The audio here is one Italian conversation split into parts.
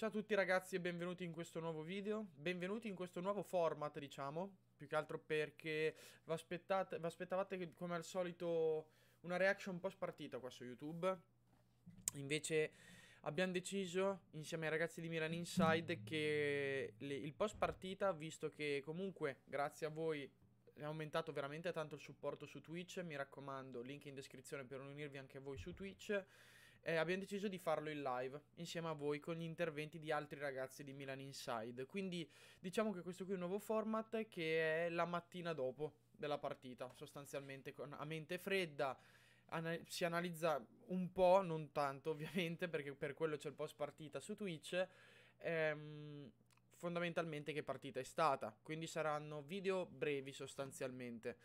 Ciao a tutti ragazzi e benvenuti in questo nuovo video, benvenuti in questo nuovo format diciamo, più che altro perché vi, aspettate, vi aspettavate come al solito una reaction un po' spartita qua su YouTube, invece abbiamo deciso insieme ai ragazzi di Milan Inside che le, il post partita, visto che comunque grazie a voi è aumentato veramente tanto il supporto su Twitch, mi raccomando link in descrizione per unirvi anche a voi su Twitch, eh, abbiamo deciso di farlo in live insieme a voi con gli interventi di altri ragazzi di Milan Inside. Quindi diciamo che questo qui è un nuovo format che è la mattina dopo della partita, sostanzialmente con, a mente fredda. Ana si analizza un po', non tanto ovviamente, perché per quello c'è il post partita su Twitch. Ehm, fondamentalmente che partita è stata. Quindi saranno video brevi sostanzialmente.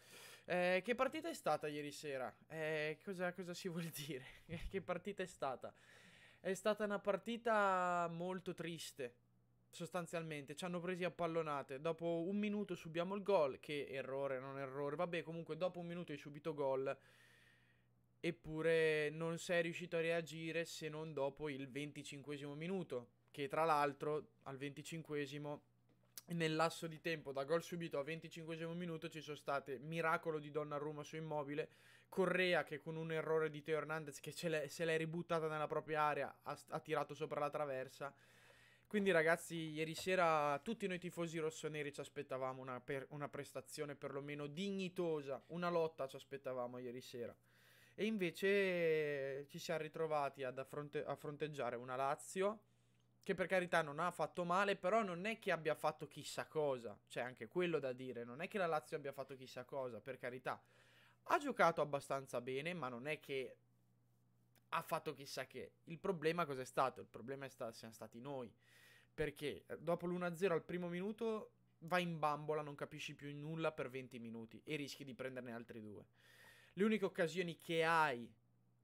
Eh, che partita è stata ieri sera? Eh, cosa, cosa si vuol dire? che partita è stata? È stata una partita molto triste, sostanzialmente ci hanno presi a pallonate. Dopo un minuto subiamo il gol, che errore, non errore, vabbè comunque dopo un minuto hai subito gol, eppure non sei riuscito a reagire se non dopo il 25 minuto che tra l'altro al 25 esimo nel lasso di tempo da gol subito a 25 esimo minuto ci sono state miracolo di Donnarumma su immobile, Correa che con un errore di Teo Hernandez che se l'è ributtata nella propria area ha, ha tirato sopra la traversa. Quindi ragazzi, ieri sera tutti noi tifosi rossoneri ci aspettavamo una, per, una, prestazione perlomeno dignitosa, una lotta ci aspettavamo ieri sera. E invece ci siamo ritrovati ad affronte, a fronteggiare una Lazio che per carità non ha fatto male, però non è che abbia fatto chissà cosa, c'è cioè, anche quello da dire, non è che la Lazio abbia fatto chissà cosa, per carità. Ha giocato abbastanza bene, ma non è che ha fatto chissà che. Il problema cos'è stato? Il problema è sta- siamo stati noi. Perché eh, dopo l'1-0 al primo minuto vai in bambola, non capisci più nulla per 20 minuti e rischi di prenderne altri due. Le uniche occasioni che hai,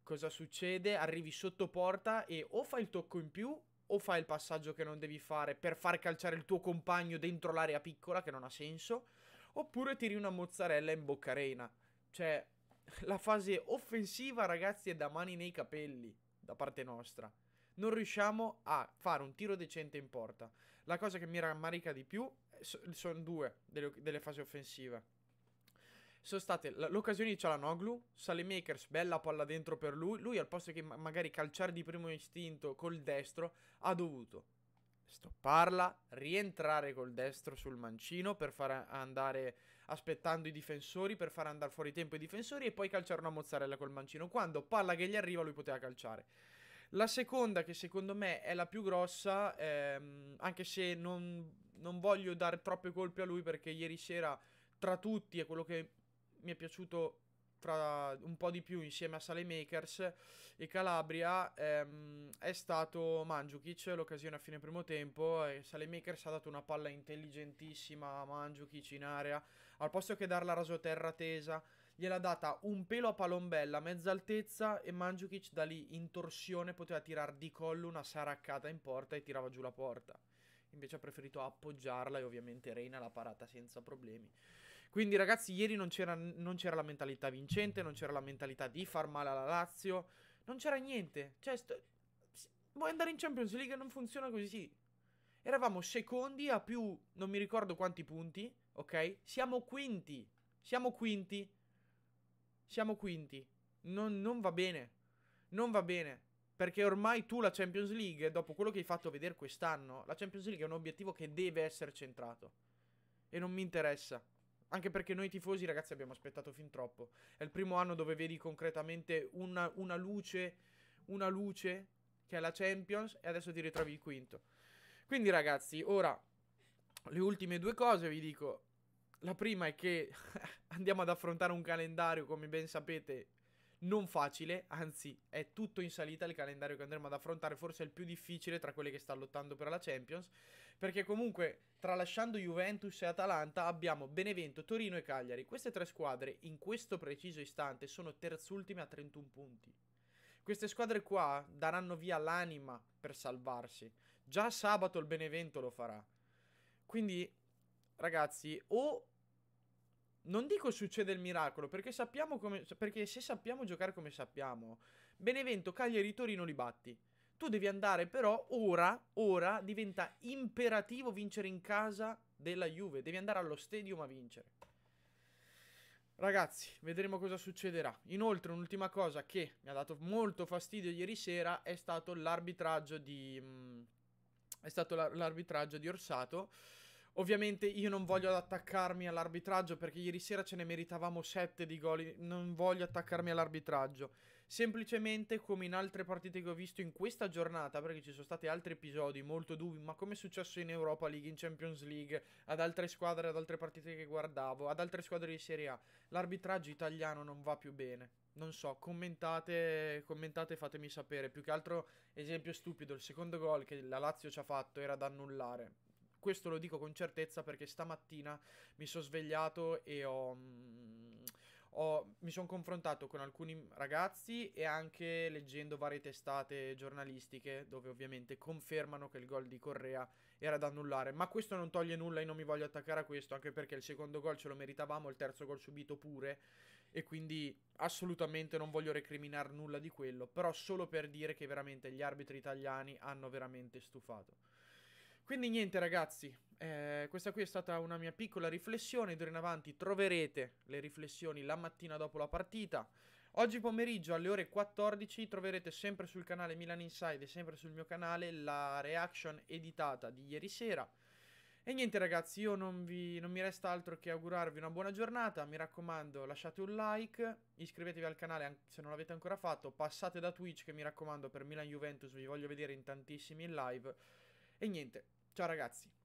cosa succede? Arrivi sotto porta e o fai il tocco in più o fai il passaggio che non devi fare per far calciare il tuo compagno dentro l'area piccola, che non ha senso, oppure tiri una mozzarella in bocca arena. Cioè, la fase offensiva, ragazzi, è da mani nei capelli, da parte nostra. Non riusciamo a fare un tiro decente in porta. La cosa che mi rammarica di più eh, sono due delle, delle fasi offensive sono state l'occasione di Cialanoglu, Salemakers, bella palla dentro per lui, lui al posto che ma magari calciare di primo istinto col destro, ha dovuto stopparla, rientrare col destro sul mancino per far andare aspettando i difensori, per far andare fuori tempo i difensori e poi calciare una mozzarella col mancino. Quando palla che gli arriva lui poteva calciare. La seconda, che secondo me è la più grossa, ehm, anche se non, non voglio dare troppe colpe a lui perché ieri sera tra tutti è quello che mi è piaciuto fra un po' di più insieme a Sale Makers e Calabria ehm, è stato Mandzukic l'occasione a fine primo tempo e Sale Makers ha dato una palla intelligentissima a Mandzukic in area al posto che darla rasoterra tesa gliel'ha data un pelo a palombella mezza altezza e Mandzukic da lì in torsione poteva tirare di collo una saraccata in porta e tirava giù la porta invece ha preferito appoggiarla e ovviamente Reina l'ha parata senza problemi quindi ragazzi, ieri non c'era, non c'era la mentalità vincente, non c'era la mentalità di far male alla Lazio, non c'era niente. Cioè, sto... vuoi andare in Champions League? Non funziona così. Eravamo secondi a più, non mi ricordo quanti punti, ok? Siamo quinti, siamo quinti, siamo quinti. Non, non va bene, non va bene. Perché ormai tu la Champions League, dopo quello che hai fatto vedere quest'anno, la Champions League è un obiettivo che deve essere centrato. E non mi interessa. Anche perché noi tifosi, ragazzi, abbiamo aspettato fin troppo. È il primo anno dove vedi concretamente una, una luce, una luce, che è la Champions, e adesso ti ritrovi il quinto. Quindi, ragazzi, ora, le ultime due cose vi dico. La prima è che andiamo ad affrontare un calendario, come ben sapete, non facile, anzi è tutto in salita il calendario che andremo ad affrontare, forse è il più difficile tra quelli che sta lottando per la Champions, perché comunque tralasciando Juventus e Atalanta abbiamo Benevento, Torino e Cagliari. Queste tre squadre in questo preciso istante sono terzultime a 31 punti. Queste squadre qua daranno via l'anima per salvarsi. Già sabato il Benevento lo farà. Quindi, ragazzi, o non dico succede il miracolo, perché sappiamo come... Perché se sappiamo giocare come sappiamo, Benevento, Cagliari, Torino li batti. Tu devi andare però ora, ora diventa imperativo vincere in casa della Juve. Devi andare allo stadium a vincere. Ragazzi, vedremo cosa succederà. Inoltre, un'ultima cosa che mi ha dato molto fastidio ieri sera è stato l'arbitraggio di... Mh, mm, è stato l'arbitraggio di Orsato. Ovviamente io non voglio attaccarmi all'arbitraggio perché ieri sera ce ne meritavamo 7 di gol, non voglio attaccarmi all'arbitraggio. Semplicemente come in altre partite che ho visto in questa giornata, perché ci sono stati altri episodi molto dubbi, ma come è successo in Europa League, in Champions League, ad altre squadre, ad altre partite che guardavo, ad altre squadre di Serie A, l'arbitraggio italiano non va più bene non so, commentate, commentate e fatemi sapere. Più che altro, esempio stupido, il secondo gol che la Lazio ci ha fatto era da annullare. Questo lo dico con certezza perché stamattina mi sono svegliato e ho, mh, mm, ho, mi sono confrontato con alcuni ragazzi e anche leggendo varie testate giornalistiche dove ovviamente confermano che il gol di Correa era da annullare. Ma questo non toglie nulla, e non mi voglio attaccare a questo anche perché il secondo gol ce lo meritavamo, il terzo gol subito pure e quindi assolutamente non voglio recriminare nulla di quello, però solo per dire che veramente gli arbitri italiani hanno veramente stufato. Quindi niente ragazzi, eh, questa qui è stata una mia piccola riflessione, d'ora in avanti troverete le riflessioni la mattina dopo la partita. Oggi pomeriggio alle ore 14 troverete sempre sul canale Milan Inside e sempre sul mio canale la reaction editata di ieri sera. E niente ragazzi, io non, vi, non mi resta altro che augurarvi una buona giornata, mi raccomando lasciate un like, iscrivetevi al canale se non l'avete ancora fatto, passate da Twitch che mi raccomando per Milan Juventus vi voglio vedere in tantissimi in live. E niente, Ciao ragazzi.